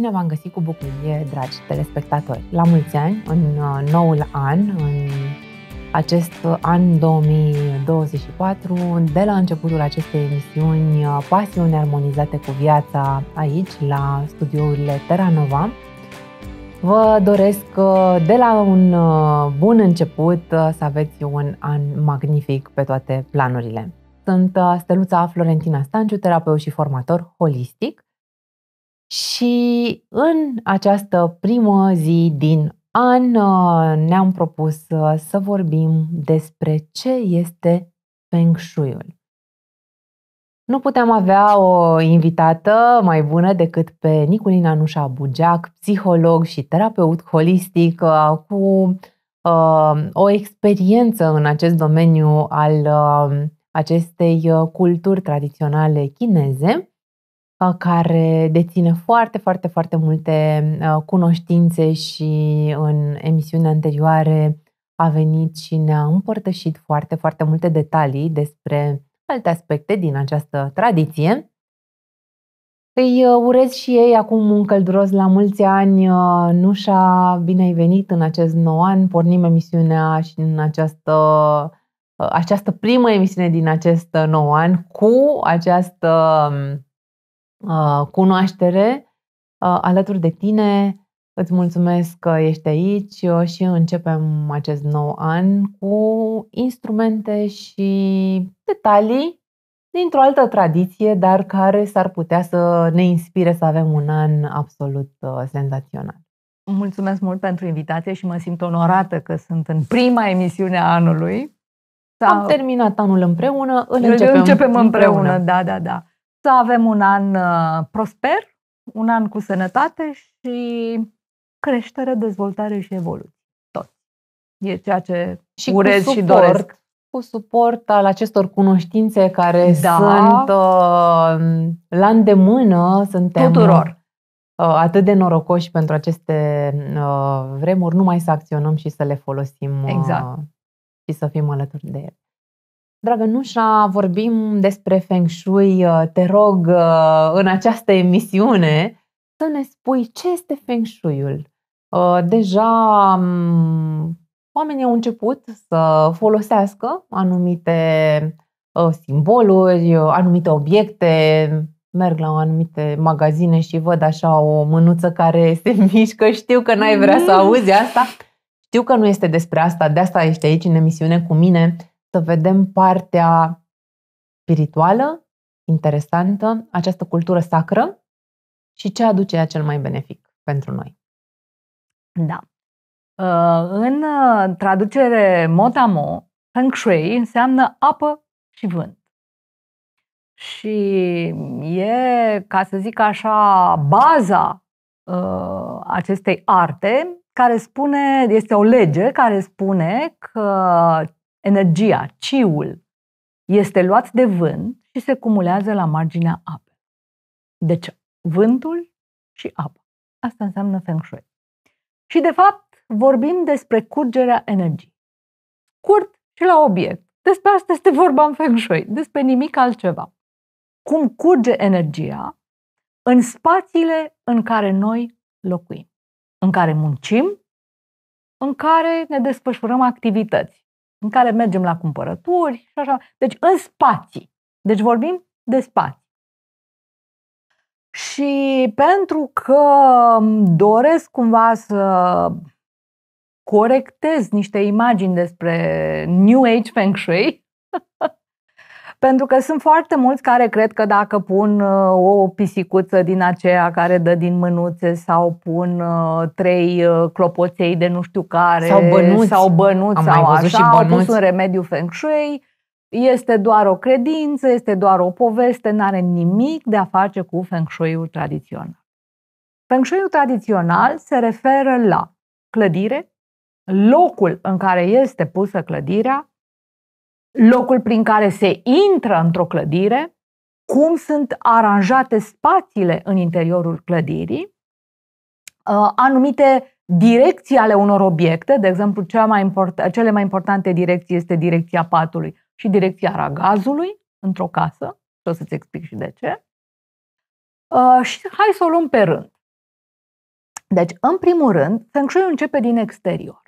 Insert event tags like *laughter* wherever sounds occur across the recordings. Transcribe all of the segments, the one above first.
Bine v-am găsit cu bucurie, dragi telespectatori! La mulți ani, în uh, noul an, în acest uh, an 2024, de la începutul acestei emisiuni uh, Pasiuni armonizate cu viața aici, la studiourile Terra Nova, Vă doresc de la un bun început să aveți un an magnific pe toate planurile. Sunt Steluța Florentina Stanciu, terapeut și formator holistic și în această primă zi din an uh, ne-am propus uh, să vorbim despre ce este Feng Shui-ul. Nu puteam avea o invitată mai bună decât pe Niculina Nușa Bugeac, psiholog și terapeut holistic uh, cu o experiență în acest domeniu al acestei culturi tradiționale chineze care deține foarte, foarte, foarte multe cunoștințe și în emisiunea anterioare a venit și ne-a împărtășit foarte, foarte multe detalii despre alte aspecte din această tradiție. Îi urez și ei acum un călduros la mulți ani. Nușa, bine ai venit în acest nou an. Pornim emisiunea și în această această primă emisiune din acest nou an cu această Uh, cunoaștere uh, alături de tine. Îți mulțumesc că ești aici și începem acest nou an cu instrumente și detalii dintr-o altă tradiție, dar care s-ar putea să ne inspire să avem un an absolut uh, senzațional. Mulțumesc mult pentru invitație și mă simt onorată că sunt în prima emisiune a anului. Sau... Am terminat anul împreună, îl începem, începem împreună. împreună. Da, da, da să avem un an uh, prosper, un an cu sănătate și creștere, dezvoltare și evoluție. Tot. E ceea ce și urez suport, și doresc. Cu suport al acestor cunoștințe care da. sunt uh, la îndemână, suntem tuturor uh, atât de norocoși pentru aceste uh, vremuri, numai să acționăm și să le folosim uh, exact. și să fim alături de ele. Dragă Nușa, vorbim despre Feng Shui. Uh, te rog uh, în această emisiune să ne spui ce este Feng Shui-ul. Uh, deja mm, oamenii au început să folosească anumite simboluri, anumite obiecte, merg la anumite magazine și văd așa o mânuță care *laughs* se mișcă, știu că n-ai vrea să mm. auzi asta, știu că nu este despre asta, de asta ești aici în emisiune cu mine, să vedem partea spirituală, interesantă, această cultură sacră și ce aduce ea cel mai benefic pentru noi. Da. Uh, în uh, traducere motamo, feng shui înseamnă apă și vânt. Și e, ca să zic așa, baza uh, acestei arte care spune, este o lege care spune că energia, ciul, este luat de vânt și se cumulează la marginea apei. Deci, vântul și apa. Asta înseamnă Feng Shui. Și, de fapt, vorbim despre curgerea energiei. Curt și la obiect. Despre asta este vorba în Feng Shui, despre nimic altceva. Cum curge energia în spațiile în care noi locuim, în care muncim, în care ne desfășurăm activități în care mergem la cumpărături și așa. Deci în spații. Deci vorbim de spații. Și pentru că doresc cumva să corectez niște imagini despre New Age Feng Shui, pentru că sunt foarte mulți care cred că dacă pun uh, o pisicuță din aceea care dă din mânuțe sau pun uh, trei uh, clopoței de nu știu care sau bănuți sau, bănuți, Am sau mai văzut așa, și bănuți. au pus un remediu feng shui, este doar o credință, este doar o poveste, nu are nimic de a face cu feng shui-ul tradițional. Feng shui-ul tradițional se referă la clădire, locul în care este pusă clădirea, locul prin care se intră într-o clădire, cum sunt aranjate spațiile în interiorul clădirii, uh, anumite direcții ale unor obiecte, de exemplu, cea mai import- cele mai importante direcții este direcția patului și direcția ragazului într-o casă, și o să-ți explic și de ce. Uh, și hai să o luăm pe rând. Deci, în primul rând, Feng Shui începe din exterior,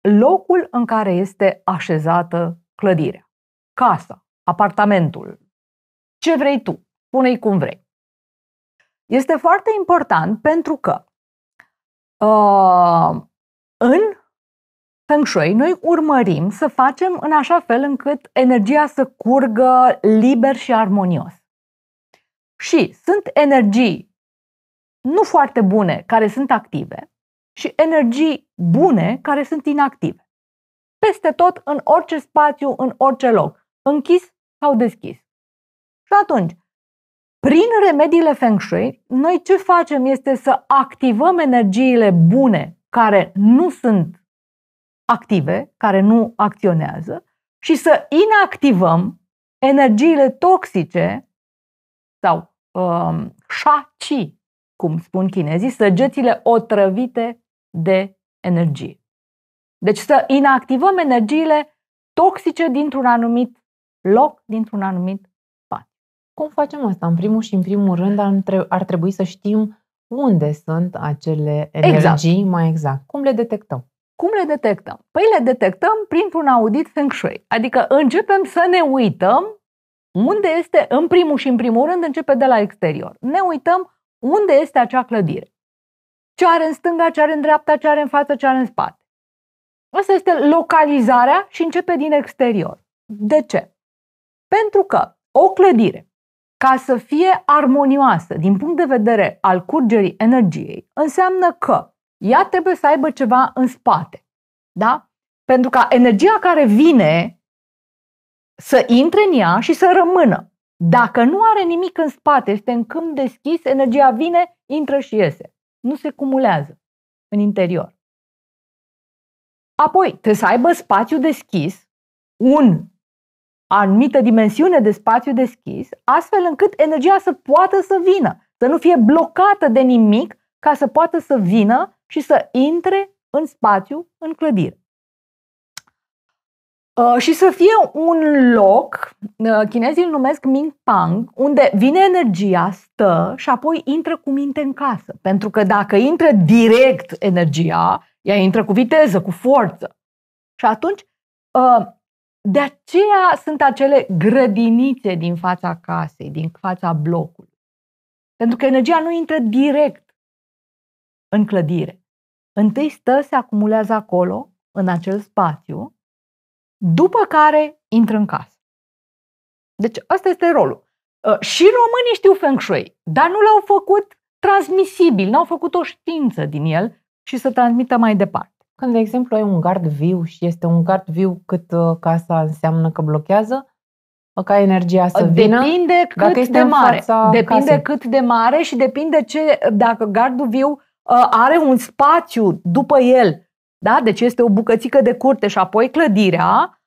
locul în care este așezată clădirea casa, apartamentul, ce vrei tu, pune-i cum vrei. Este foarte important pentru că uh, în Feng Shui noi urmărim să facem în așa fel încât energia să curgă liber și armonios. Și sunt energii nu foarte bune care sunt active și energii bune care sunt inactive. Peste tot, în orice spațiu, în orice loc închis sau deschis. Și atunci, prin remediile Feng Shui, noi ce facem este să activăm energiile bune care nu sunt active, care nu acționează, și să inactivăm energiile toxice sau um, chi, cum spun chinezii, săgețile otrăvite de energie. Deci să inactivăm energiile toxice dintr-un anumit loc dintr-un anumit spațiu. Cum facem asta? În primul și în primul rând ar trebui să știm unde sunt acele exact. energii exact. mai exact. Cum le detectăm? Cum le detectăm? Păi le detectăm printr-un audit Feng Shui. Adică începem să ne uităm unde este, în primul și în primul rând, începe de la exterior. Ne uităm unde este acea clădire. Ce are în stânga, ce are în dreapta, ce are în față, ce are în spate. Asta este localizarea și începe din exterior. De ce? Pentru că o clădire, ca să fie armonioasă din punct de vedere al curgerii energiei, înseamnă că ea trebuie să aibă ceva în spate. Da? Pentru ca energia care vine să intre în ea și să rămână. Dacă nu are nimic în spate, este în câmp deschis, energia vine, intră și iese. Nu se cumulează în interior. Apoi, trebuie să aibă spațiu deschis, un anumită dimensiune de spațiu deschis, astfel încât energia să poată să vină, să nu fie blocată de nimic ca să poată să vină și să intre în spațiu, în clădire. Uh, și să fie un loc, uh, chinezii îl numesc Pang, unde vine energia, stă și apoi intră cu minte în casă. Pentru că dacă intră direct energia, ea intră cu viteză, cu forță. Și atunci uh, de aceea sunt acele grădinițe din fața casei, din fața blocului. Pentru că energia nu intră direct în clădire. Întâi stă, se acumulează acolo, în acel spațiu, după care intră în casă. Deci ăsta este rolul. Ă, și românii știu Feng Shui, dar nu l-au făcut transmisibil, n-au făcut o știință din el și să transmită mai departe. Când, de exemplu, ai un gard viu și este un gard viu cât uh, casa înseamnă că blochează, uh, ca energia să depinde uh, vină. Depinde cât este de mare. Depinde casei. cât de mare și depinde ce, dacă gardul viu are un spațiu după el. Da? Deci este o bucățică de curte și apoi clădirea,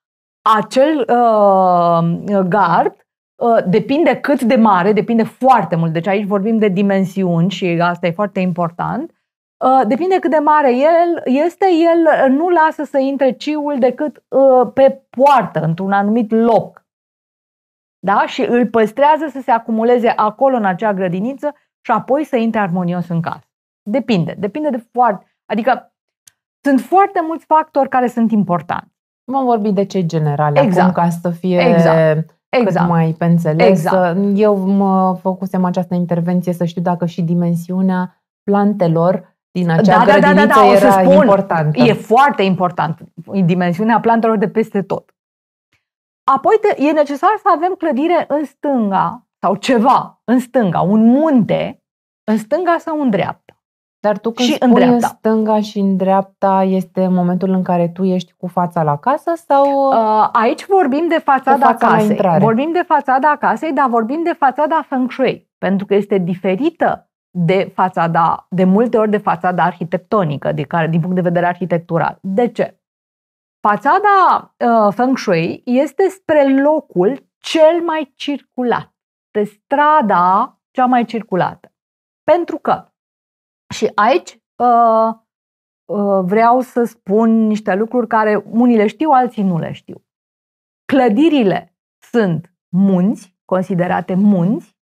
acel uh, gard uh, depinde cât de mare, depinde foarte mult. Deci aici vorbim de dimensiuni și asta e foarte important. Uh, depinde cât de mare el este, el uh, nu lasă să intre ciul decât uh, pe poartă, într-un anumit loc. Da? Și îl păstrează să se acumuleze acolo, în acea grădiniță, și apoi să intre armonios în casă. Depinde, depinde de foarte. Adică sunt foarte mulți factori care sunt importanti. Vom vorbi de cei generale exact. acum, ca să fie exact. Exact. cât mai pe înțeles. Exact. Eu mă făcusem această intervenție să știu dacă și dimensiunea plantelor din acea da, grădiniță da, da, da, da, era da, o să spun, importantă. E foarte important dimensiunea plantelor de peste tot. Apoi te, e necesar să avem clădire în stânga sau ceva în stânga, un munte în stânga sau în dreapta. Dar tu când și spui în dreapta. stânga și în dreapta este momentul în care tu ești cu fața la casă sau... Uh, aici vorbim de fațada fața casei. Vorbim de fațada casei, dar vorbim de fațada feng shui, pentru că este diferită de fațada, de multe ori de fațada arhitectonică, de care, din punct de vedere arhitectural. De ce? Fațada uh, Feng Shui este spre locul cel mai circulat, pe strada cea mai circulată. Pentru că, și aici uh, uh, vreau să spun niște lucruri care unii le știu, alții nu le știu. Clădirile sunt munți, considerate munți,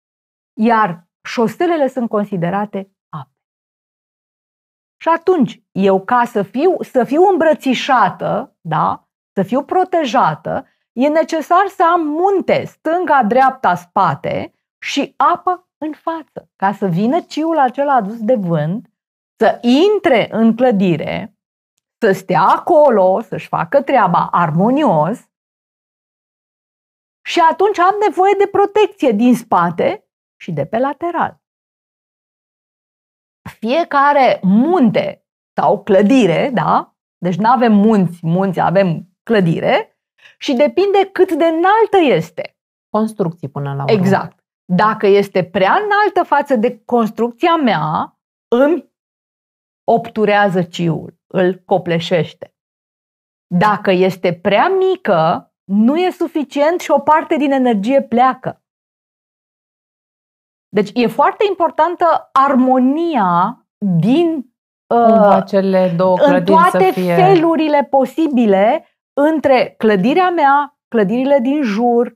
iar șoselele sunt considerate ape. Și atunci, eu ca să fiu, să fiu îmbrățișată, da? să fiu protejată, e necesar să am munte stânga, dreapta, spate și apă în față, ca să vină ciul acela adus de vânt, să intre în clădire, să stea acolo, să-și facă treaba armonios și atunci am nevoie de protecție din spate și de pe lateral. Fiecare munte sau clădire, da? Deci nu avem munți, munți, avem clădire și depinde cât de înaltă este. Construcții până la urmă. Exact. Dacă este prea înaltă față de construcția mea, îmi obturează ciul, îl copleșește. Dacă este prea mică, nu e suficient și o parte din energie pleacă. Deci e foarte importantă armonia din uh, cele două în toate să fie... felurile posibile între clădirea mea, clădirile din jur,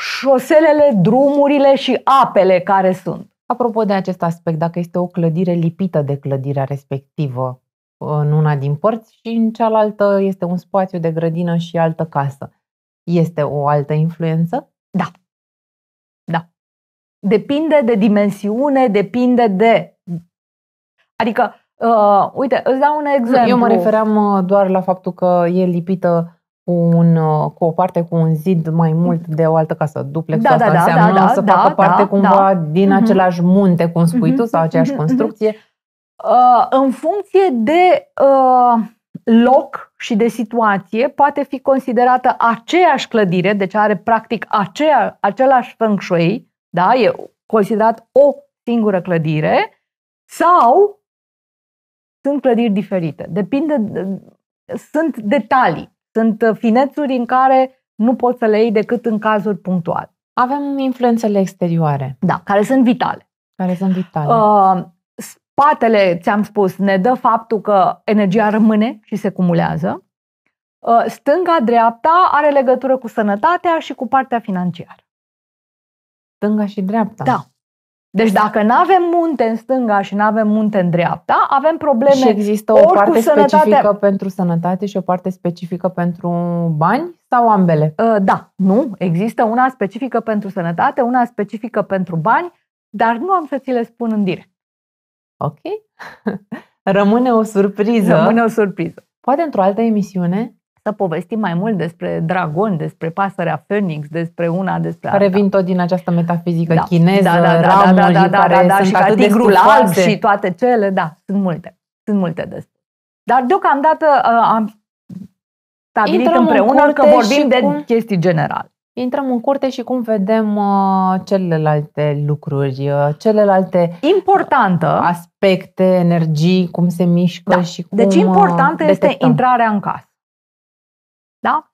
șoselele, drumurile și apele care sunt. Apropo de acest aspect, dacă este o clădire lipită de clădirea respectivă uh, în una din părți și în cealaltă este un spațiu de grădină și altă casă, este o altă influență? Da. Depinde de dimensiune, depinde de. Adică, uh, uite, îți dau un exemplu. Eu mă refeream uh, doar la faptul că e lipită cu, un, uh, cu o parte cu un zid mai mult de o altă casă. Duplex da, da, asta da, înseamnă da, da, să da, facă da, parte da, da. cumva da. din uh-huh. același munte, cum spui uh-huh. tu, sau mhm, aceeași uh-huh. construcție. Uh, în funcție de uh, loc și de situație, poate fi considerată aceeași clădire, deci are practic aceea, același feng shui, da? e considerat o singură clădire, sau sunt clădiri diferite. Depinde, sunt detalii, sunt uh, finețuri în care nu poți să le iei decât în cazuri punctuale. Avem influențele exterioare. Da, care sunt vitale. Care sunt vitale. Uh, spatele, ți-am spus, ne dă faptul că energia rămâne și se cumulează. Uh, stânga, dreapta are legătură cu sănătatea și cu partea financiară stânga și dreapta. Da. Deci exact. dacă nu avem munte în stânga și nu avem munte în dreapta, avem probleme. Și există o parte specifică pentru sănătate și o parte specifică pentru bani sau ambele? Uh, da, nu. Există una specifică pentru sănătate, una specifică pentru bani, dar nu am să ți le spun în direct. Ok. *laughs* Rămâne o surpriză. Rămâne o surpriză. Poate într-o altă emisiune să povestim mai mult despre dragon, despre pasărea Phoenix, despre una, despre care alta. vin tot din această metafizică da. chineză, da, da, da, da ramuri, da, da, da, care da, da, sunt și atât de alb și toate cele, da, sunt multe. Sunt multe de spus. Dar deocamdată uh, am stabilit Intrăm împreună că vorbim de cum... chestii generale. Intrăm în curte și cum vedem uh, celelalte lucruri, uh, celelalte importantă aspecte, energii, cum se mișcă da. și deci cum Deci importantă detectăm. este intrarea în casă. Da?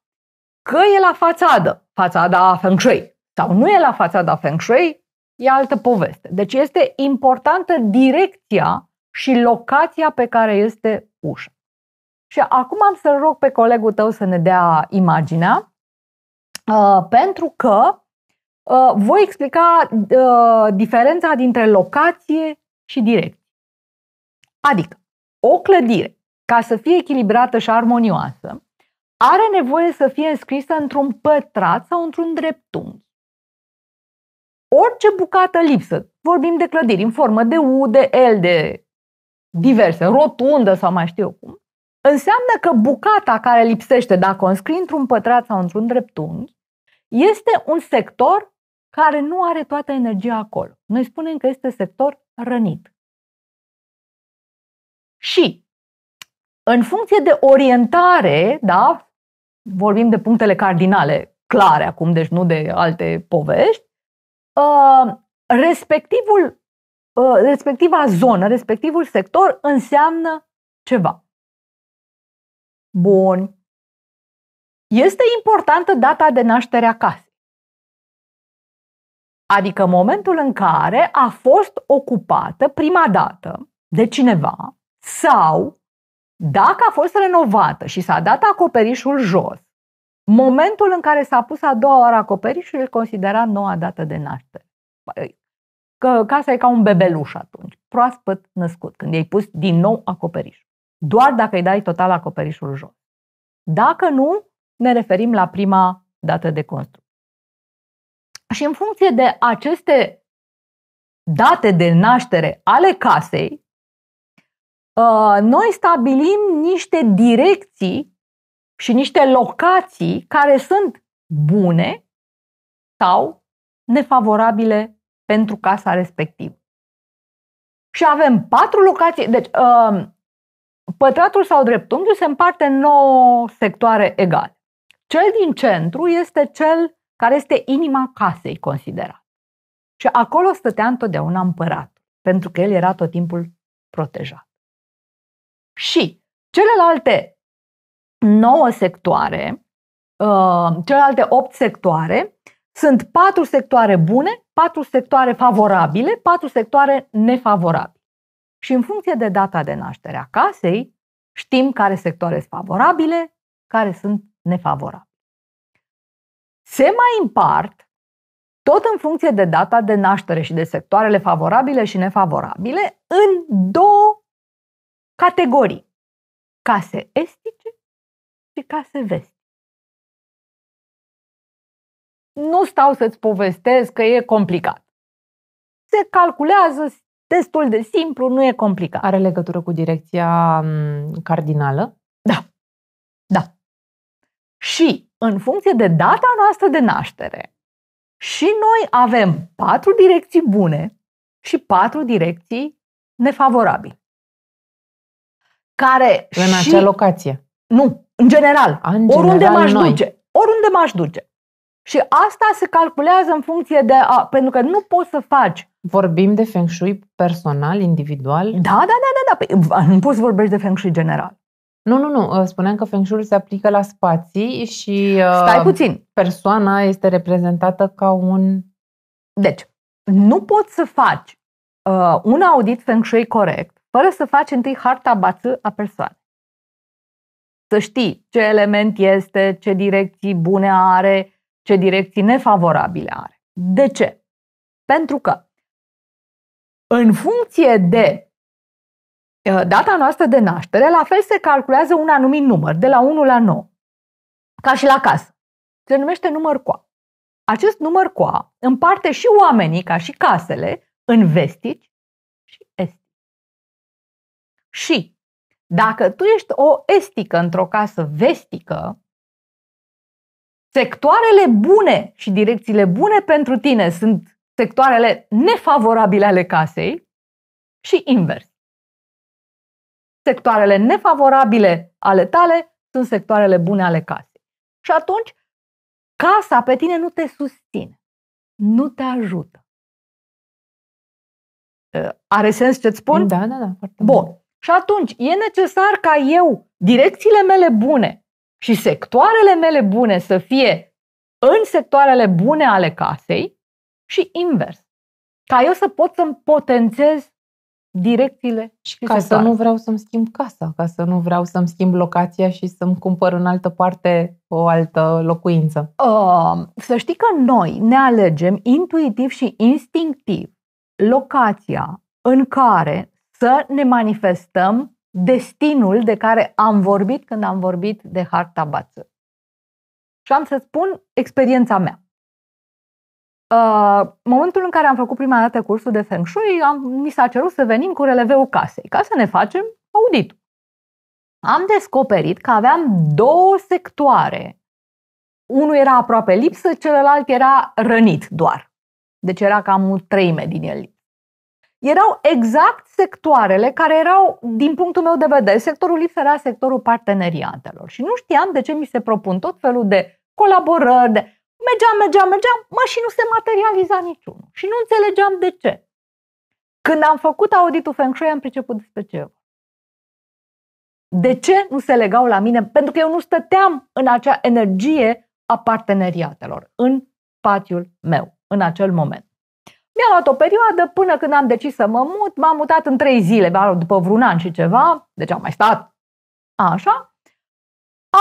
Că e la fațadă, fațada Feng Shui, sau nu e la fațada Feng Shui, e altă poveste. Deci este importantă direcția și locația pe care este ușa. Și acum am să rog pe colegul tău să ne dea imaginea, uh, pentru că uh, voi explica uh, diferența dintre locație și direcție. Adică, o clădire, ca să fie echilibrată și armonioasă, are nevoie să fie înscrisă într-un pătrat sau într-un dreptunghi. Orice bucată lipsă, vorbim de clădiri în formă de U, de L, de diverse, rotundă sau mai știu eu cum, înseamnă că bucata care lipsește dacă o înscrii într-un pătrat sau într-un dreptunghi este un sector care nu are toată energia acolo. Noi spunem că este sector rănit. Și în funcție de orientare, da, vorbim de punctele cardinale clare acum, deci nu de alte povești, uh, respectivul, uh, respectiva zonă, respectivul sector înseamnă ceva. Bun. Este importantă data de naștere a casei. Adică momentul în care a fost ocupată prima dată de cineva sau dacă a fost renovată și s-a dat acoperișul jos, momentul în care s-a pus a doua oară acoperișul îl considera noua dată de naștere. Păi, că casa e ca un bebeluș atunci, proaspăt născut, când i-ai pus din nou acoperișul. Doar dacă îi dai total acoperișul jos. Dacă nu, ne referim la prima dată de construcție. Și în funcție de aceste date de naștere ale casei, Uh, noi stabilim niște direcții și niște locații care sunt bune sau nefavorabile pentru casa respectivă. Și avem patru locații. Deci, uh, pătratul sau dreptunghiul se împarte în nouă sectoare egale. Cel din centru este cel care este inima casei considerat. Și acolo stătea întotdeauna împărat, pentru că el era tot timpul protejat. Și celelalte nouă sectoare, uh, celelalte opt sectoare, sunt patru sectoare bune, patru sectoare favorabile, patru sectoare nefavorabile. Și în funcție de data de naștere a casei, știm care sectoare sunt favorabile, care sunt nefavorabile. Se mai împart, tot în funcție de data de naștere și de sectoarele favorabile și nefavorabile, în două categorii. Case estice și case vestice. Nu stau să-ți povestesc că e complicat. Se calculează destul de simplu, nu e complicat. Are legătură cu direcția cardinală? Da. Da. Și în funcție de data noastră de naștere, și noi avem patru direcții bune și patru direcții nefavorabile care În și... acea locație? Nu, în general. A, în oriunde general m-aș noi. duce. Oriunde m-aș duce. Și asta se calculează în funcție de... A, pentru că nu poți să faci... Vorbim de feng shui personal, individual? Da, da, da, da. da. Păi, nu poți să vorbești de feng shui general. Nu, nu, nu. Ă, spuneam că feng shui se aplică la spații și ă, Stai puțin. persoana este reprezentată ca un... Deci, nu poți să faci uh, un audit feng shui corect fără să faci întâi harta bață a persoanei. Să știi ce element este, ce direcții bune are, ce direcții nefavorabile are. De ce? Pentru că în funcție de data noastră de naștere, la fel se calculează un anumit număr, de la 1 la 9, ca și la casă. Se numește număr coa. Acest număr coa împarte și oamenii, ca și casele, în vestici și dacă tu ești o estică într-o casă vestică, sectoarele bune și direcțiile bune pentru tine sunt sectoarele nefavorabile ale casei și invers. Sectoarele nefavorabile ale tale sunt sectoarele bune ale casei. Și atunci, casa pe tine nu te susține, nu te ajută. Ă, are sens ce-ți spun? Da, da, da. Foarte Bun. Și atunci e necesar ca eu, direcțiile mele bune și sectoarele mele bune să fie în sectoarele bune ale casei și invers. Ca eu să pot să-mi potențez direcțiile și ca sectoare. să nu vreau să-mi schimb casa, ca să nu vreau să-mi schimb locația și să-mi cumpăr în altă parte o altă locuință. Uh, să știi că noi ne alegem intuitiv și instinctiv locația în care să ne manifestăm destinul de care am vorbit când am vorbit de harta bață. Și am să spun experiența mea. Uh, momentul în care am făcut prima dată cursul de Feng Shui, am, mi s-a cerut să venim cu releveul casei, ca să ne facem auditul. Am descoperit că aveam două sectoare. Unul era aproape lipsă, celălalt era rănit doar. Deci era cam o treime din el erau exact sectoarele care erau, din punctul meu de vedere, sectorul lipsă sectorul parteneriatelor. Și nu știam de ce mi se propun tot felul de colaborări, de mergeam, mergeam, mergeam, mă, și nu se materializa niciunul. Și nu înțelegeam de ce. Când am făcut auditul Feng Shui, am priceput despre ce De ce nu se legau la mine? Pentru că eu nu stăteam în acea energie a parteneriatelor, în spațiul meu, în acel moment. Mi-a luat o perioadă până când am decis să mă mut. M-am mutat în trei zile, după vreun an și ceva, deci am mai stat așa.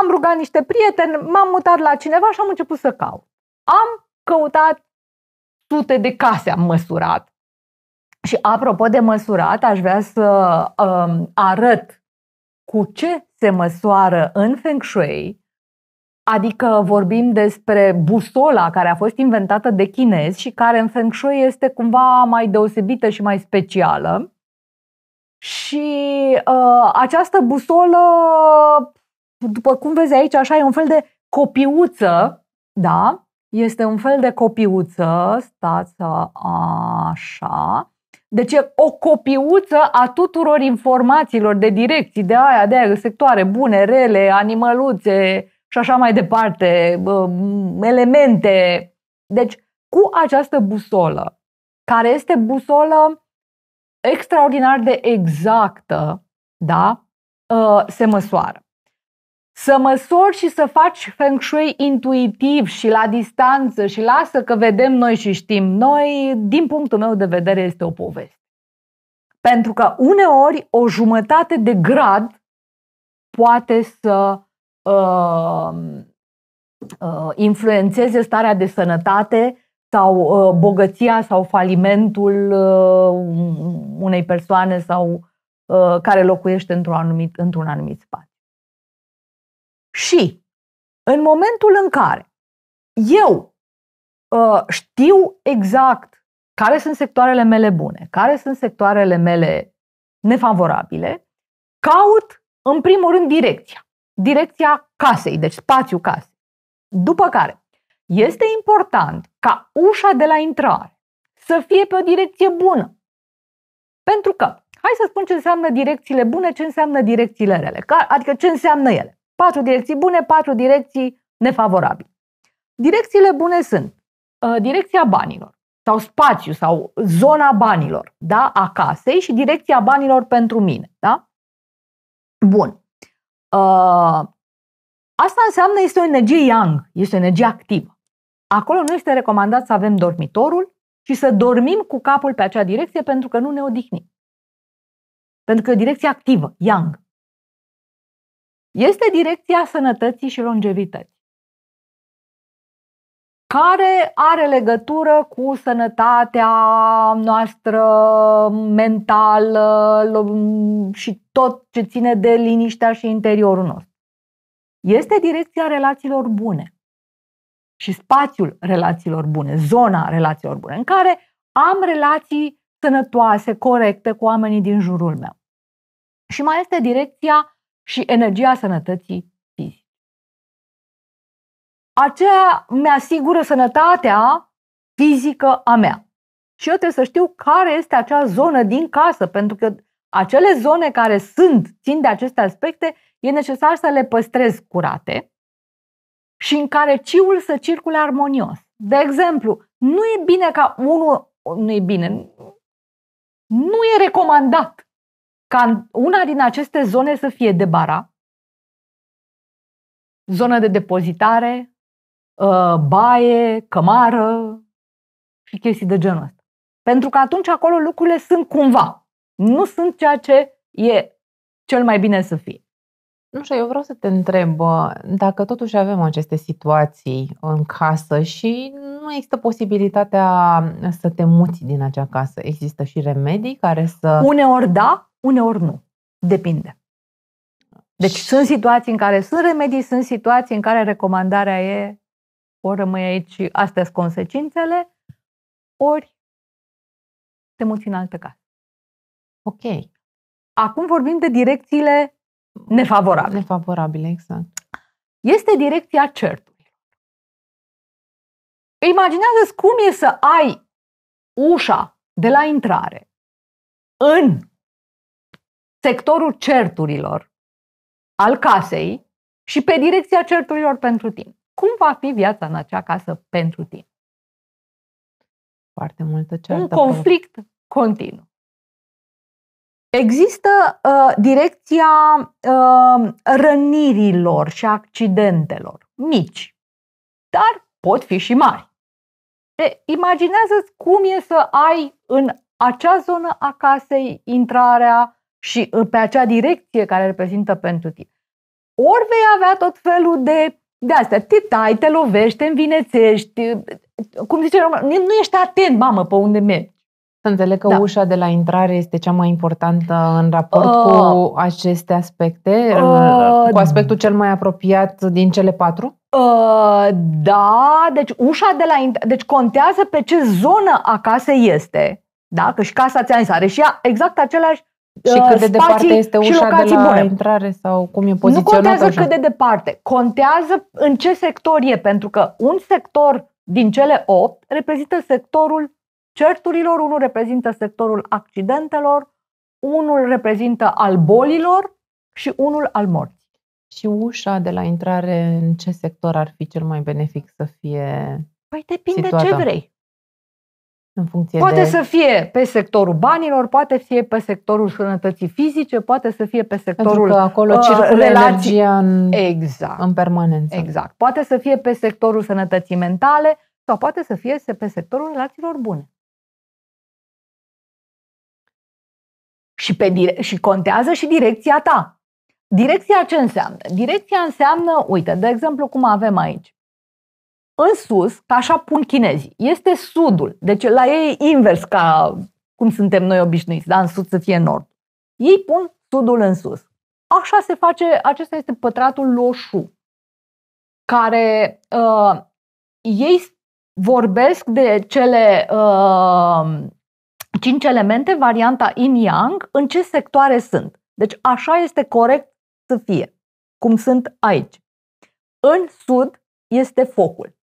Am rugat niște prieteni, m-am mutat la cineva și am început să caut. Am căutat sute de case, am măsurat. Și apropo de măsurat, aș vrea să um, arăt cu ce se măsoară în Feng Shui Adică vorbim despre busola care a fost inventată de chinezi și care în Feng Shui este cumva mai deosebită și mai specială. Și uh, această busolă, după cum vezi aici, așa e un fel de copiuță, da? Este un fel de copiuță, stați așa. Deci e o copiuță a tuturor informațiilor de direcții, de aia, de aia, sectoare bune, rele, animăluțe, și așa mai departe, elemente. Deci, cu această busolă, care este busolă extraordinar de exactă, da, ă, se măsoară. Să măsori și să faci feng shui intuitiv și la distanță și lasă că vedem noi și știm noi, din punctul meu de vedere este o poveste. Pentru că uneori o jumătate de grad poate să Uh, uh, influențeze starea de sănătate sau uh, bogăția sau falimentul unei persoane sau care locuiește într-un anumit, într-un anumit spațiu. Și în momentul în care eu știu exact care sunt sectoarele mele bune, care sunt sectoarele mele nefavorabile, caut în primul rând direcția direcția casei, deci spațiu casei. După care, este important ca ușa de la intrare să fie pe o direcție bună. Pentru că, hai să spun ce înseamnă direcțiile bune, ce înseamnă direcțiile rele, adică ce înseamnă ele. Patru direcții bune, patru direcții nefavorabile. Direcțiile bune sunt uh, direcția banilor sau spațiu sau zona banilor, da, a casei și direcția banilor pentru mine, da? Bun. Uh, asta înseamnă este o energie yang, este o energie activă. Acolo nu este recomandat să avem dormitorul și să dormim cu capul pe acea direcție pentru că nu ne odihnim. Pentru că e o direcție activă, yang. Este direcția sănătății și longevității care are legătură cu sănătatea noastră mentală și tot ce ține de liniștea și interiorul nostru. Este direcția relațiilor bune și spațiul relațiilor bune, zona relațiilor bune, în care am relații sănătoase, corecte cu oamenii din jurul meu. Și mai este direcția și energia sănătății aceea mi-asigură sănătatea fizică a mea. Și eu trebuie să știu care este acea zonă din casă, pentru că acele zone care sunt, țin de aceste aspecte, e necesar să le păstrez curate și în care ciul să circule armonios. De exemplu, nu e bine ca unul, nu e bine, nu e recomandat ca una din aceste zone să fie de bara, zonă de depozitare, Uh, baie, cămară și chestii de genul ăsta. Pentru că atunci acolo lucrurile sunt cumva. Nu sunt ceea ce e cel mai bine să fie. Nu știu, eu vreau să te întreb dacă totuși avem aceste situații în casă și nu există posibilitatea să te muți din acea casă. Există și remedii care să. Uneori da, uneori nu. Depinde. Deci și... sunt situații în care sunt remedii, sunt situații în care recomandarea e ori rămâi aici, astea sunt consecințele, ori te muți în altă casă. Ok. Acum vorbim de direcțiile nefavorabile. Nefavorabile, exact. Este direcția certului. Imaginează-ți cum e să ai ușa de la intrare în sectorul certurilor al casei și pe direcția certurilor pentru tine cum va fi viața în acea casă pentru tine. Foarte multă ceartă. Un conflict pe... continuu. Există uh, direcția uh, rănirilor și accidentelor, mici, dar pot fi și mari. E, imaginează-ți cum e să ai în acea zonă a casei intrarea și uh, pe acea direcție care reprezintă pentru tine. Ori vei avea tot felul de de astea, te tai, te lovești, te învinețești, cum zice, nu, nu ești atent, mamă, pe unde mergi. Să înțeleg că da. ușa de la intrare este cea mai importantă în raport uh, cu aceste aspecte, uh, cu aspectul cel mai apropiat din cele patru? Uh, da, deci ușa de la intrare, deci contează pe ce zonă a casei este, da? Că și casa ți-a zis, are și ea exact același și uh, cât de departe este ușa de la bune. intrare sau cum e poziționată? Nu contează așa. cât de departe. Contează în ce sector e, pentru că un sector din cele opt reprezintă sectorul certurilor, unul reprezintă sectorul accidentelor, unul reprezintă al bolilor și unul al morții. Și ușa de la intrare în ce sector ar fi cel mai benefic să fie Păi depinde situată. ce vrei. În funcție poate de... să fie pe sectorul banilor, poate fie pe sectorul sănătății fizice, poate să fie pe sectorul Pentru că acolo uh, circulă uh, relații... în... Exact. în permanență. Exact. Poate să fie pe sectorul sănătății mentale sau poate să fie pe sectorul relațiilor bune. Și, pe dire- și contează și direcția ta. Direcția ce înseamnă? Direcția înseamnă, uite, de exemplu, cum avem aici. În sus, ca așa pun chinezii, este sudul. Deci la ei invers ca cum suntem noi obișnuiți, dar în sud să fie nord. Ei pun sudul în sus. Așa se face, acesta este pătratul loșu, care uh, ei vorbesc de cele uh, cinci elemente, varianta yin-yang, în ce sectoare sunt. Deci așa este corect să fie, cum sunt aici. În sud este focul.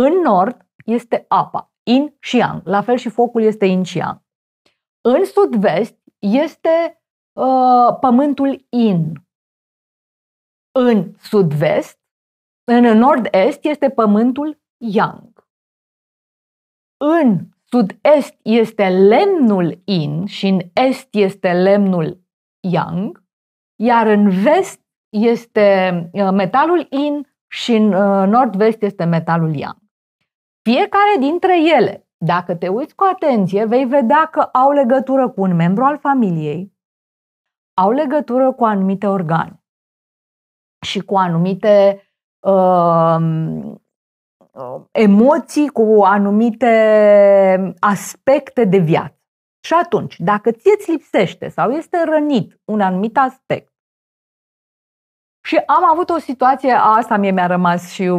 În nord este apa, in și yang, la fel și focul este in și yang. În sud-vest este uh, pământul in. În sud-vest, în nord-est este pământul yang. În sud-est este lemnul in și în est este lemnul yang, iar în vest este uh, metalul in și în uh, nord-vest este metalul yang. Fiecare dintre ele, dacă te uiți cu atenție, vei vedea că au legătură cu un membru al familiei, au legătură cu anumite organe și cu anumite uh, emoții, cu anumite aspecte de viață. Și atunci, dacă ție ți lipsește sau este rănit un anumit aspect, și am avut o situație, asta mie mi-a rămas și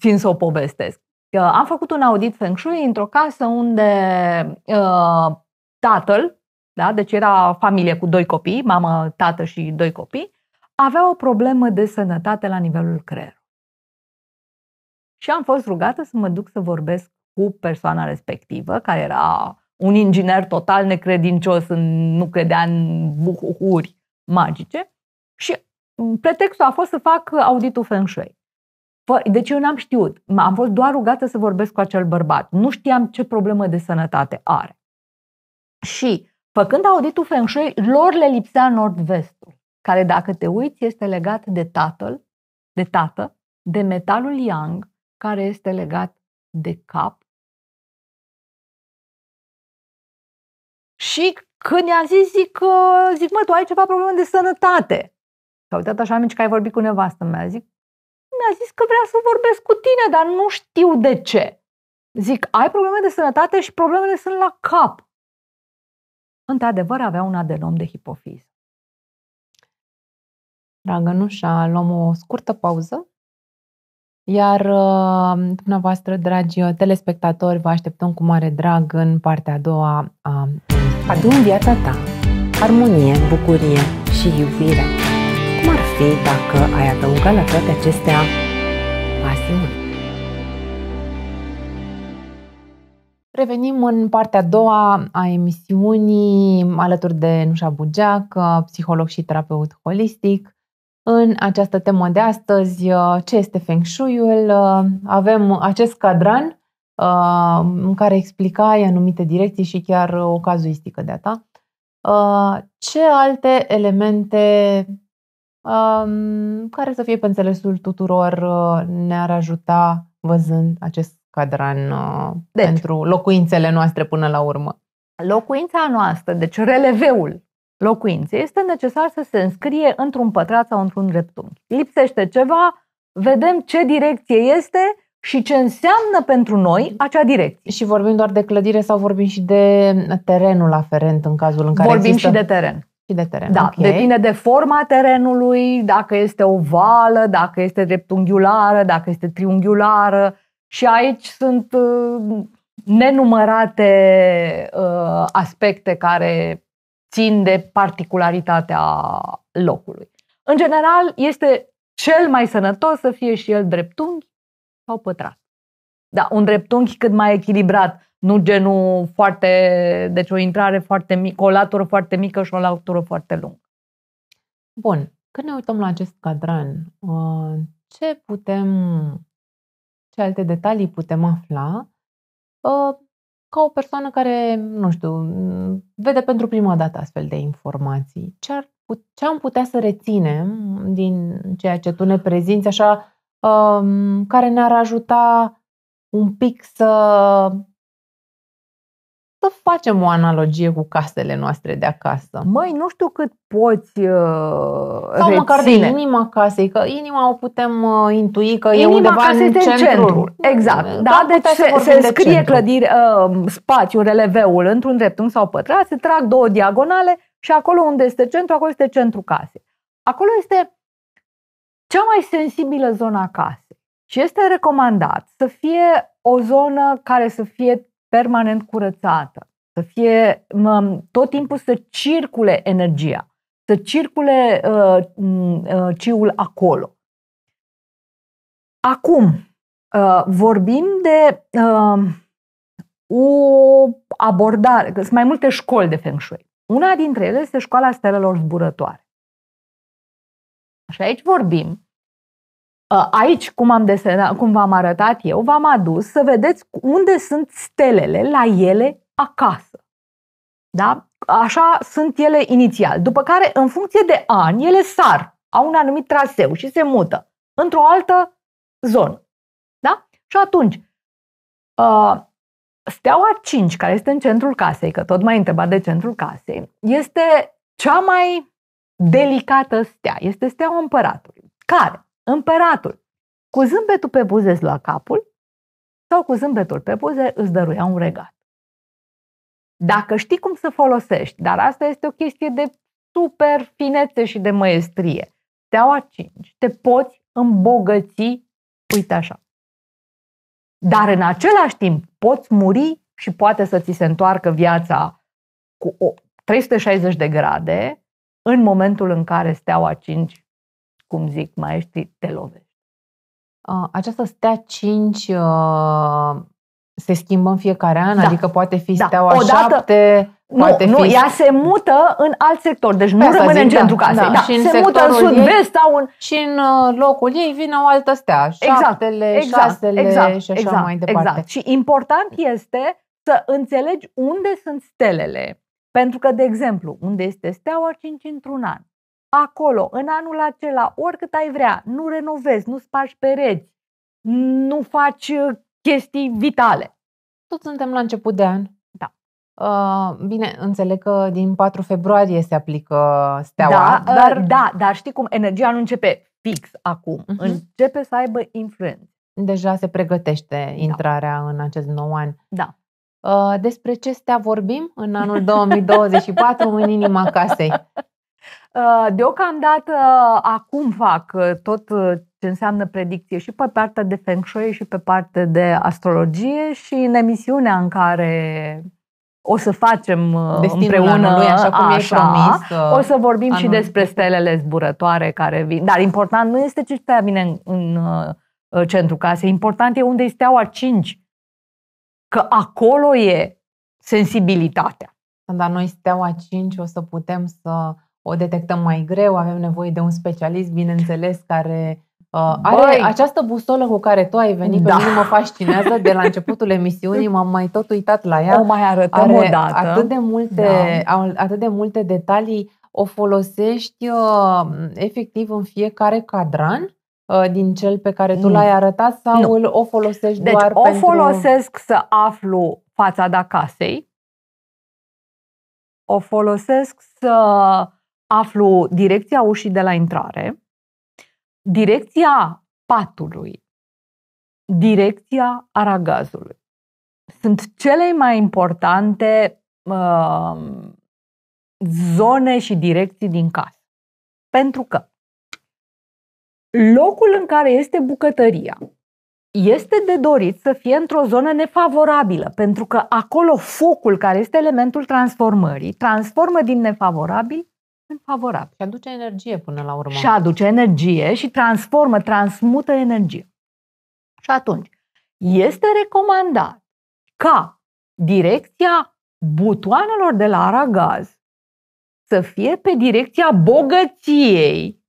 țin să o povestesc. Am făcut un audit Feng Shui într-o casă unde uh, tatăl, da, deci era familie cu doi copii, mamă, tată și doi copii, avea o problemă de sănătate la nivelul creierului. Și am fost rugată să mă duc să vorbesc cu persoana respectivă, care era un inginer total necredincios, nu credea în bucuri magice. Și mm, pretextul a fost să fac auditul Feng Shui. Deci eu n-am știut. Am fost doar rugată să vorbesc cu acel bărbat. Nu știam ce problemă de sănătate are. Și făcând auditul Feng Shui, lor le lipsea nord-vestul, care dacă te uiți este legat de tatăl, de tată, de metalul yang, care este legat de cap. Și când i-am zis, zic, ă, zic, mă, tu ai ceva probleme de sănătate. S-a uitat așa mici că ai vorbit cu nevastă mea. Zic, mi-a zis că vrea să vorbesc cu tine, dar nu știu de ce. Zic, ai probleme de sănătate și problemele sunt la cap. Într-adevăr, avea un adenom de hipofiz. Dragă, nușa, luăm o scurtă pauză, iar uh, dumneavoastră, dragi uh, telespectatori, vă așteptăm cu mare drag în partea a doua a Adun viața ta, armonie, bucurie și iubire fi dacă ai adăugat la toate acestea pasiuni. Revenim în partea a doua a emisiunii alături de Nușa Bugeac, psiholog și terapeut holistic. În această temă de astăzi, ce este Feng Shui-ul, avem acest cadran în care explicai anumite direcții și chiar o cazuistică de-a ta. Ce alte elemente care să fie pe înțelesul tuturor uh, ne-ar ajuta văzând acest cadran uh, deci. pentru locuințele noastre până la urmă. Locuința noastră, deci releveul locuinței, este necesar să se înscrie într-un pătrat sau într-un dreptunghi. Lipsește ceva, vedem ce direcție este și ce înseamnă pentru noi acea direcție. Și vorbim doar de clădire sau vorbim și de terenul aferent în cazul în care Vorbim există... și de teren și de teren. Da, okay. depinde de forma terenului, dacă este ovală, dacă este dreptunghiulară, dacă este triunghiulară. Și aici sunt uh, nenumărate uh, aspecte care țin de particularitatea locului. În general, este cel mai sănătos să fie și el dreptunghi sau pătrat. Da, un dreptunghi cât mai echilibrat nu genul foarte, deci o intrare foarte mică, o latură foarte mică și o latură foarte lungă. Bun, când ne uităm la acest cadran, uh, ce putem, ce alte detalii putem afla uh, ca o persoană care, nu știu, vede pentru prima dată astfel de informații? Ce, ar, ce am putea să reținem din ceea ce tu ne prezinți așa, um, care ne-ar ajuta un pic să să facem o analogie cu casele noastre de acasă. Măi, nu știu cât poți uh, Sau reține. măcar de inima casei, că inima o putem uh, intui că inima e undeva casei în, în centru. centru. Exact. Da, da deci se, se de scrie centru. clădiri, uh, spațiu, releveul într-un dreptunghi sau pătrat, se trag două diagonale și acolo unde este centru, acolo este centru casei. Acolo este cea mai sensibilă zona casei. Și este recomandat să fie o zonă care să fie permanent curățată, să fie tot timpul să circule energia, să circule uh, uh, ciul acolo. Acum, uh, vorbim de uh, o abordare, că sunt mai multe școli de Feng Shui. Una dintre ele este școala stelelor zburătoare. Și aici vorbim Uh, aici, cum, am cum v-am arătat eu, v-am adus să vedeți unde sunt stelele la ele acasă. Da? Așa sunt ele inițial. După care, în funcție de ani, ele sar, au un anumit traseu și se mută într-o altă zonă. Da? Și atunci, uh, steaua 5, care este în centrul casei, că tot mai întrebat de centrul casei, este cea mai delicată stea. Este steaua împăratului, care Împăratul, cu zâmbetul pe buze îți lua capul sau cu zâmbetul pe buze îți dăruia un regat. Dacă știi cum să folosești, dar asta este o chestie de super finețe și de măestrie, steaua 5, te poți îmbogăți, uite așa. Dar în același timp poți muri și poate să ți se întoarcă viața cu o 360 de grade în momentul în care steaua 5 cum zic maestrii, te lovești. Această stea 5 uh, se schimbă în fiecare an? Da. Adică poate fi da. steaua Odată, 7, nu, poate nu, fi... ea se mută în alt sector, deci nu Asta rămâne zic, în da, centru da. casei. Da, da. Și în se mută în sud-vest sau în... Și în uh, locul ei vine o altă stea, exact, șaptele, exact, șasele exact, și așa exact, mai departe. Exact. Și important este să înțelegi unde sunt stelele. Pentru că, de exemplu, unde este steaua 5 într-un an? acolo, în anul acela, oricât ai vrea, nu renovezi, nu spargi pereți, nu faci uh, chestii vitale. Tot suntem la început de an. Da. Uh, bine, înțeleg că din 4 februarie se aplică steaua. Da, uh, dar, da, dar știi cum? Energia nu începe fix acum. Uh-huh. Începe să aibă influență. Deja se pregătește da. intrarea da. în acest nou an. Da. Uh, despre ce stea vorbim în anul 2024 în inima casei? *laughs* Uh, deocamdată uh, acum fac uh, tot ce înseamnă predicție și pe partea de Feng Shui și pe partea de astrologie și în emisiunea în care o să facem Destinul împreună anului, așa cum așa, promis, o să vorbim anul. și despre stelele zburătoare care vin. Dar important nu este ce stea bine în, în, centru casei, important e unde este steaua 5. Că acolo e sensibilitatea. Dar noi steaua 5 o să putem să o detectăm mai greu, avem nevoie de un specialist, bineînțeles, care uh, are Băi. această bustolă cu care tu ai venit, da. pe mine mă fascinează de la începutul emisiunii, m-am mai tot uitat la ea. O mai arătăm are Atât de multe, da. atât de multe detalii o folosești uh, efectiv în fiecare cadran uh, din cel pe care tu l-ai arătat sau nu. o folosești deci, doar o pentru... o folosesc să aflu fața fațada casei, o folosesc să aflu direcția ușii de la intrare, direcția patului, direcția aragazului. Sunt cele mai importante uh, zone și direcții din casă. Pentru că locul în care este bucătăria este de dorit să fie într-o zonă nefavorabilă, pentru că acolo focul, care este elementul transformării, transformă din nefavorabil favorabil. Și aduce energie până la urmă. Și aduce energie și transformă, transmută energie. Și atunci, este recomandat ca direcția butoanelor de la aragaz să fie pe direcția bogăției.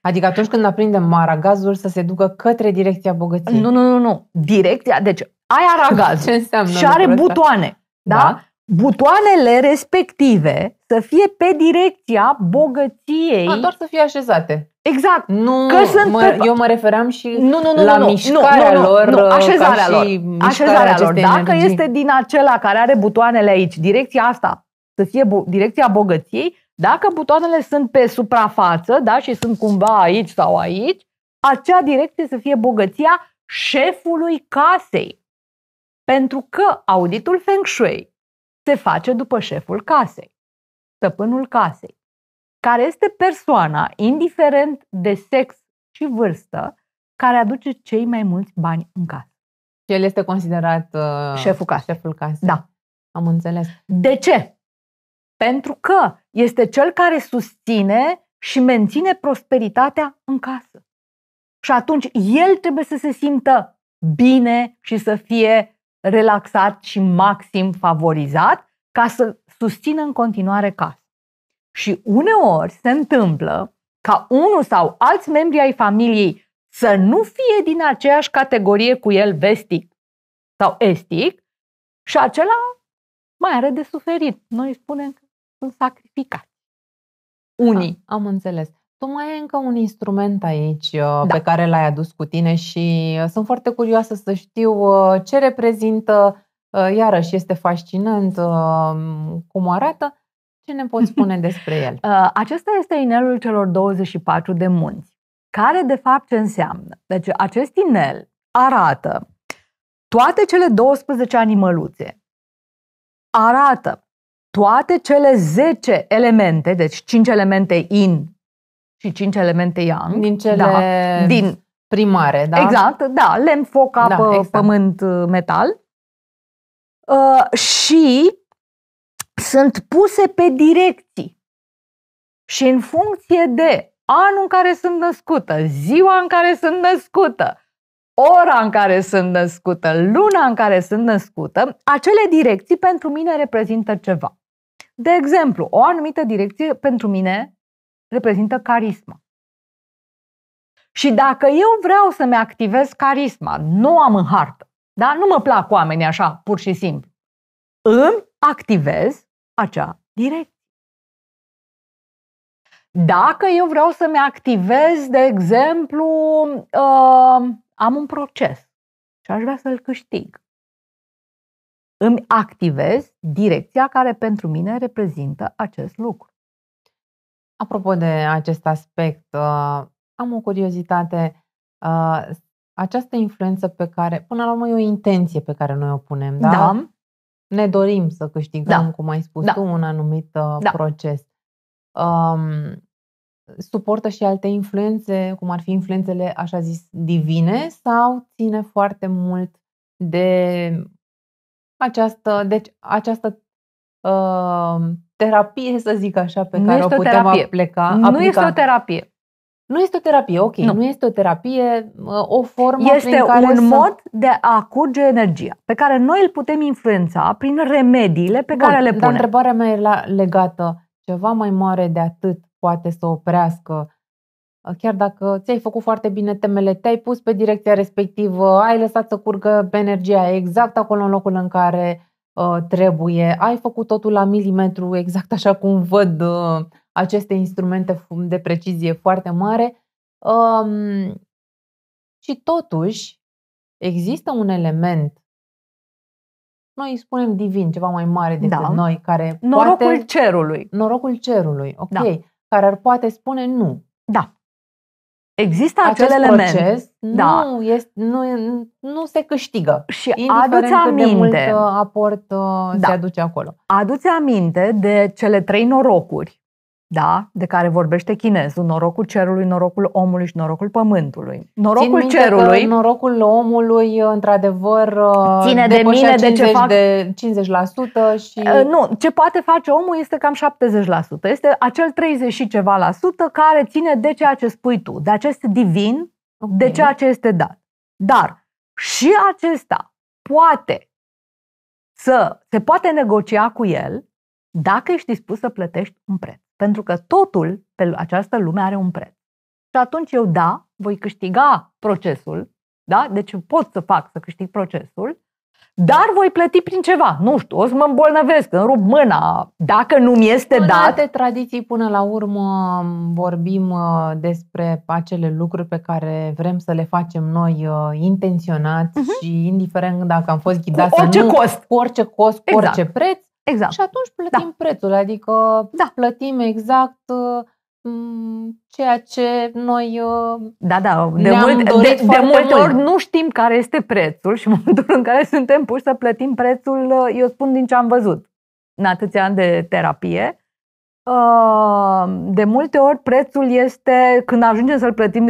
Adică atunci când aprindem aragazul să se ducă către direcția bogăției. Nu, nu, nu, nu. Direcția, deci ai aragaz. *laughs* Ce înseamnă? Și are butoane. Da? da? butoanele respective să fie pe direcția bogăției. A, doar să fie așezate. Exact. Nu, că sunt mă, pe... eu mă referam și nu, nu, nu, la nu, mișcarea nu, nu, lor, nu, nu, așezarea lor. Așezarea lor. Dacă energii. este din acela care are butoanele aici, direcția asta, să fie bu- direcția bogăției, dacă butoanele sunt pe suprafață, da, și sunt cumva aici sau aici, acea direcție să fie bogăția șefului casei. Pentru că auditul Feng Shui se face după șeful casei, stăpânul casei, care este persoana, indiferent de sex și vârstă, care aduce cei mai mulți bani în casă. Și el este considerat uh, șeful casei. Șeful casei. Da. Am înțeles. De ce? Pentru că este cel care susține și menține prosperitatea în casă. Și atunci el trebuie să se simtă bine și să fie relaxat și maxim favorizat ca să susțină în continuare casa. Și uneori se întâmplă ca unul sau alți membri ai familiei să nu fie din aceeași categorie cu el vestic sau estic și acela mai are de suferit. Noi spunem că sunt sacrificați. Unii. Am, am înțeles. Tu mai ai încă un instrument aici uh, da. pe care l-ai adus cu tine și uh, sunt foarte curioasă să știu uh, ce reprezintă, iarăși este fascinant cum arată, ce ne poți *laughs* spune despre el? Acesta este inelul celor 24 de munți. Care, de fapt, ce înseamnă? Deci, acest inel arată toate cele 12 animăluțe, arată toate cele 10 elemente, deci 5 elemente in, și cinci elemente yang. Din cele da, din primare, da? Exact, da. Lemn, foc, da, apă, da, exact. pământ, metal. Uh, și sunt puse pe direcții. Și în funcție de anul în care sunt născută, ziua în care sunt născută, ora în care sunt născută, luna în care sunt născută, acele direcții pentru mine reprezintă ceva. De exemplu, o anumită direcție pentru mine reprezintă carisma. Și dacă eu vreau să-mi activez carisma, nu am în hartă, da? nu mă plac oamenii așa, pur și simplu, îmi activez acea direcție. Dacă eu vreau să-mi activez, de exemplu, uh, am un proces și aș vrea să-l câștig, îmi activez direcția care pentru mine reprezintă acest lucru. Apropo de acest aspect, uh, am o curiozitate. Uh, această influență pe care, până la urmă, e o intenție pe care noi o punem, da? da. Ne dorim să câștigăm, da. cum ai spus da. tu, un anumit uh, da. proces. Um, suportă și alte influențe, cum ar fi influențele, așa zis, divine, sau ține foarte mult de această, deci, această uh, terapie, să zic așa, pe nu care o putem terapie. pleca. Nu aplica. este o terapie. Nu este o terapie, ok. Nu, nu este o terapie, o formă este prin care un să... mod de a curge energia, pe care noi îl putem influența prin remediile pe Bun, care le punem. Dar întrebarea mea e la, legată ceva mai mare de atât poate să oprească chiar dacă ți-ai făcut foarte bine temele, te-ai pus pe direcția respectivă, ai lăsat să curgă energia exact acolo în locul în care Uh, trebuie, ai făcut totul la milimetru, exact așa cum văd uh, aceste instrumente de precizie foarte mare. Um, și totuși există un element noi îi spunem divin, ceva mai mare decât da. noi, care Norocul poate... cerului. Norocul cerului, ok. Da. Care ar poate spune nu. Da. Există acel Acest element. Proces da. nu, este, nu, nu se câștigă. Și aduți aminte. De mult uh, aport uh, da. se aduce acolo. Aduți aminte de cele trei norocuri da, de care vorbește chinezul, norocul cerului, norocul omului și norocul pământului. Norocul cerului. Că norocul omului, într-adevăr, uh, ține de mine, de ce fac. De 50% și. Nu, ce poate face omul este cam 70%. Este acel 30 și ceva la sută care ține de ceea ce spui tu, de acest divin, okay. de ceea ce este dat. Dar și acesta poate să se poate negocia cu el dacă ești dispus să plătești un preț pentru că totul pe această lume are un preț. Și atunci eu, da, voi câștiga procesul, da? Deci pot să fac să câștig procesul, dar voi plăti prin ceva. Nu știu, o să mă îmbolnăvesc, îmi rup mâna, dacă nu mi este în dat. alte tradiții, până la urmă, vorbim uh, despre acele lucruri pe care vrem să le facem noi uh, intenționați uh-huh. și indiferent dacă am fost ghidați cu orice nu, cost. Cu orice cost, cu exact. orice preț. Exact. Și atunci plătim da. prețul, adică da. plătim exact uh, ceea ce noi uh, da, da, de, mult, de, de multe mult. ori nu știm care este prețul și în momentul în care suntem puși să plătim prețul, uh, eu spun din ce am văzut în atâția ani de terapie, de multe ori prețul este, când ajungem să-l plătim,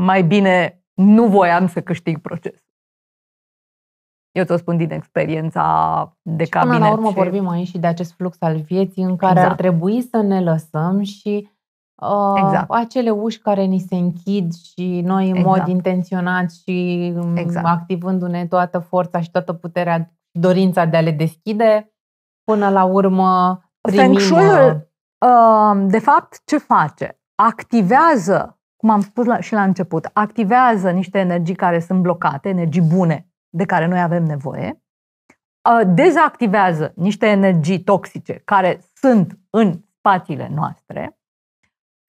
mai bine nu voiam să câștig proces. Eu ți-o spun din experiența de și cabinet. Până la urmă și... vorbim aici și de acest flux al vieții în care exact. ar trebui să ne lăsăm și uh, exact. acele uși care ni se închid și noi în exact. mod intenționat și mm, exact. activându-ne toată forța și toată puterea, dorința de a le deschide, până la urmă primim... Feng shui uh, uh, de fapt, ce face? Activează, cum am spus la, și la început, activează niște energii care sunt blocate, energii bune de care noi avem nevoie, ă, dezactivează niște energii toxice care sunt în spațiile noastre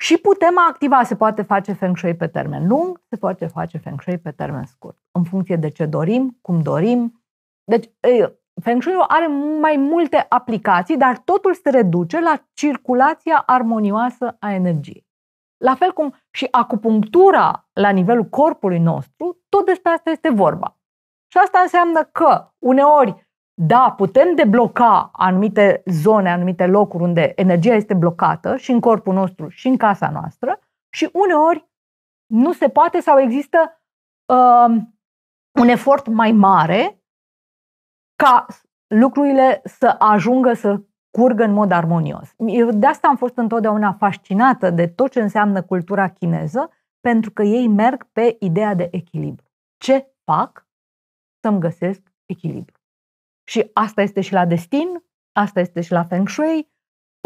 și putem activa, se poate face Feng Shui pe termen lung, se poate face Feng Shui pe termen scurt, în funcție de ce dorim, cum dorim. Deci Feng shui are mai multe aplicații, dar totul se reduce la circulația armonioasă a energiei. La fel cum și acupunctura la nivelul corpului nostru, tot despre asta este vorba. Și asta înseamnă că uneori da, putem debloca anumite zone, anumite locuri unde energia este blocată și în corpul nostru și în casa noastră și uneori nu se poate sau există uh, un efort mai mare ca lucrurile să ajungă să curgă în mod armonios. Eu de asta am fost întotdeauna fascinată de tot ce înseamnă cultura chineză, pentru că ei merg pe ideea de echilibru. Ce fac să-mi găsesc echilibru. Și asta este și la destin, asta este și la Feng Shui.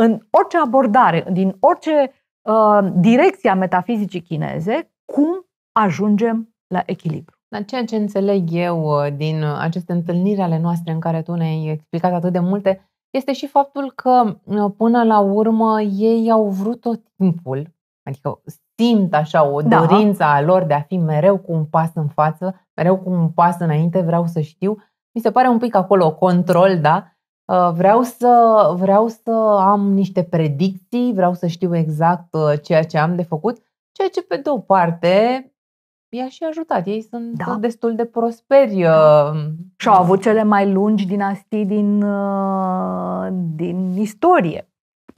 În orice abordare, din orice uh, direcție a metafizicii chineze, cum ajungem la echilibru. Dar ceea ce înțeleg eu uh, din uh, aceste întâlniri ale noastre în care tu ne-ai explicat atât de multe, este și faptul că uh, până la urmă ei au vrut tot timpul, adică simt așa o da. dorință a lor de a fi mereu cu un pas în față, mereu cu un pas înainte, vreau să știu. Mi se pare un pic acolo control, da? Uh, vreau să, vreau să am niște predicții, vreau să știu exact uh, ceea ce am de făcut, ceea ce pe de o parte i-a și ajutat. Ei sunt da. destul de prosperi. Uh, și au avut cele mai lungi dinastii din, din istorie.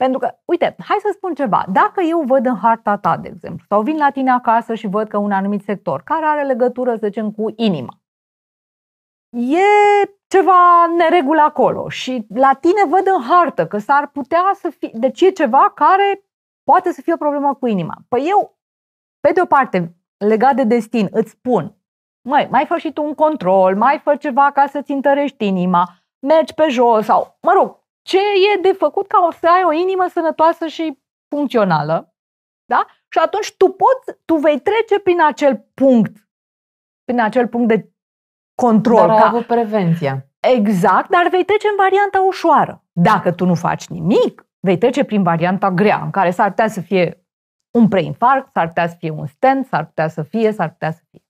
Pentru că, uite, hai să spun ceva. Dacă eu văd în harta ta, de exemplu, sau vin la tine acasă și văd că un anumit sector care are legătură, să zicem, cu inima, e ceva neregul acolo și la tine văd în hartă că s-ar putea să fie, deci e ceva care poate să fie o problemă cu inima. Păi eu, pe de o parte, legat de destin, îți spun, măi, mai fă și tu un control, mai fă ceva ca să-ți întărești inima, mergi pe jos sau, mă rog, ce e de făcut ca o să ai o inimă sănătoasă și funcțională. Da? Și atunci tu poți, tu vei trece prin acel punct, prin acel punct de control. Dar ca... avut prevenția. Exact, dar vei trece în varianta ușoară. Dacă tu nu faci nimic, vei trece prin varianta grea, în care s-ar putea să fie un preinfarct, s-ar putea să fie un stent, s-ar putea să fie, s-ar putea să fie.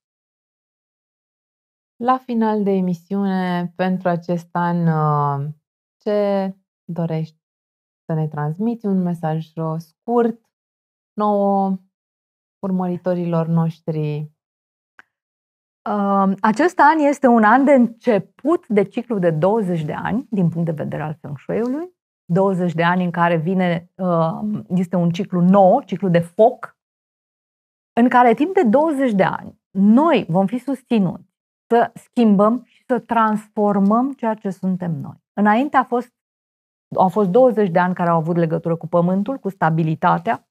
La final de emisiune, pentru acest an, uh, ce dorești să ne transmiți un mesaj scurt nouă urmăritorilor noștri? Acest an este un an de început de ciclu de 20 de ani din punct de vedere al feng shui-ului. 20 de ani în care vine, este un ciclu nou, ciclu de foc, în care timp de 20 de ani noi vom fi susținuți să schimbăm și să transformăm ceea ce suntem noi. Înainte a fost au fost 20 de ani care au avut legătură cu pământul, cu stabilitatea.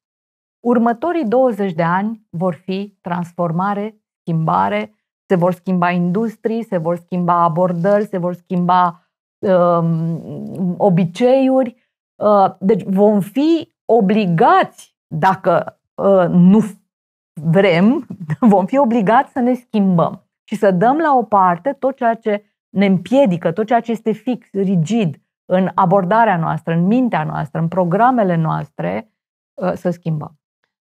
Următorii 20 de ani vor fi transformare, schimbare, se vor schimba industrii, se vor schimba abordări, se vor schimba um, obiceiuri. Uh, deci vom fi obligați, dacă uh, nu vrem, *laughs* vom fi obligați să ne schimbăm și să dăm la o parte tot ceea ce ne împiedică, tot ceea ce este fix, rigid, în abordarea noastră, în mintea noastră, în programele noastre ă, să schimbăm.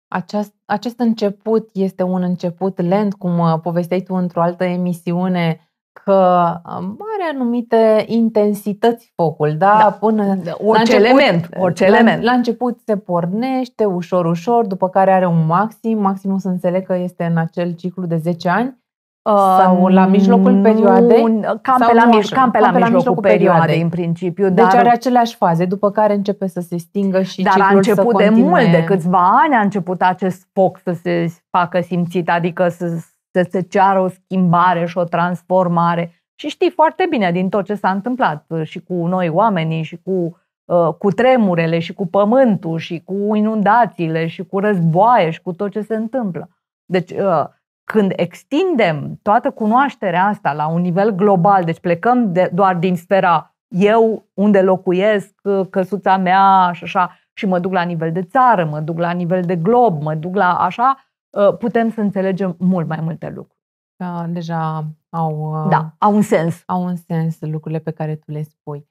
Acest, acest început este un început lent, cum ă, povesteai tu într-o altă emisiune, că ă, are anumite intensități focul, da? da. Până orice la început, element, orice la, element. La început se pornește ușor, ușor, după care are un maxim, maximul să înțeleg că este în acel ciclu de 10 ani sau la mijlocul perioadei? cam, sau pe la, mijloc, cam pe la cam mijlocul, la mijlocul perioadei, perioadei, în principiu. Deci dar, deci are aceleași faze, după care începe să se stingă și Dar a început de mult, de câțiva ani a început acest foc să se facă simțit, adică să, să se ceară o schimbare și o transformare. Și știi foarte bine din tot ce s-a întâmplat uh, și cu noi oamenii și cu, uh, cu tremurele și cu pământul și cu inundațiile și cu războaie și cu tot ce se întâmplă. Deci uh, când extindem toată cunoașterea asta la un nivel global, deci plecăm de, doar din sfera eu unde locuiesc, căsuța mea și așa, și mă duc la nivel de țară, mă duc la nivel de glob, mă duc la așa, ă, putem să înțelegem mult mai multe lucruri. Da, deja au, ă, da, au un sens. Au un sens lucrurile pe care tu le spui.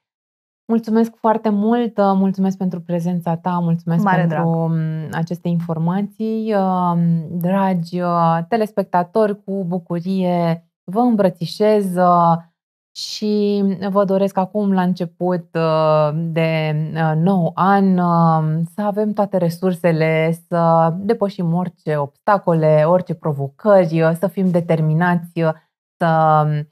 Mulțumesc foarte mult, uh, mulțumesc pentru prezența ta, mulțumesc Mare pentru drag. Um, aceste informații. Um, dragi uh, telespectatori, cu bucurie vă îmbrățișez uh, și vă doresc acum, la început de nou an, să avem toate resursele, să depășim orice obstacole, orice provocări, să fim determinați să um,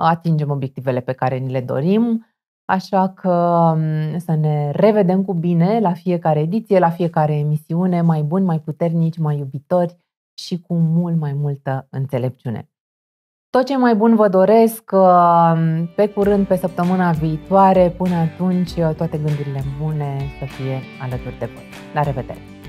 atingem obiectivele pe care ni le dorim. Așa că um, să ne revedem cu bine la fiecare ediție, la fiecare emisiune, mai buni, mai puternici, mai iubitori și cu mult mai multă înțelepciune. Tot ce mai bun vă doresc, um, pe curând, pe săptămâna viitoare, până atunci toate gândurile bune să fie alături de voi. La revedere!